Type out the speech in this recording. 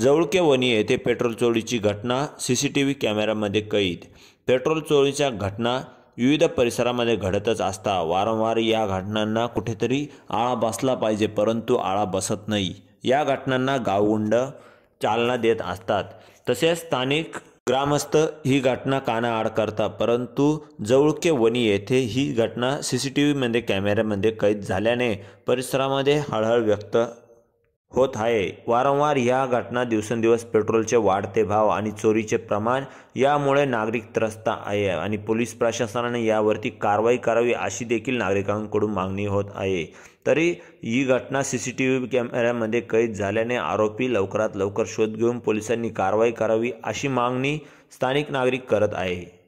जवळके वणी येथे पेट्रोल चोरीची घटना सी सी टी व्ही कॅमेऱ्यामध्ये कैद पेट्रोल चोरीच्या घटना विविध परिसरामध्ये घडतच असता वारंवार या घटनांना कुठेतरी आळा बसला पाहिजे परंतु आळा बसत नाही या घटनांना गावगुंड चालना देत असतात तसेच स्थानिक ग्रामस्थ ही घटना कानाआड करतात परंतु जवळके वणी येथे ही घटना सी सी टी व्हीमध्ये कॅमेऱ्यामध्ये कैद झाल्याने परिसरामध्ये हळहळ व्यक्त होत आहे वारंवार या घटना दिवसेंदिवस पेट्रोलचे वाढते भाव आणि चोरीचे प्रमाण यामुळे नागरिक त्रस्त आहे आणि पोलीस प्रशासनाने यावरती कारवाई करावी अशी देखील नागरिकांकडून मागणी होत आहे तरी ही घटना सी सी टी व्ही कॅमेऱ्यामध्ये कैद झाल्याने आरोपी लवकरात लवकर शोध घेऊन पोलिसांनी कारवाई करावी अशी मागणी स्थानिक नागरिक करत आहे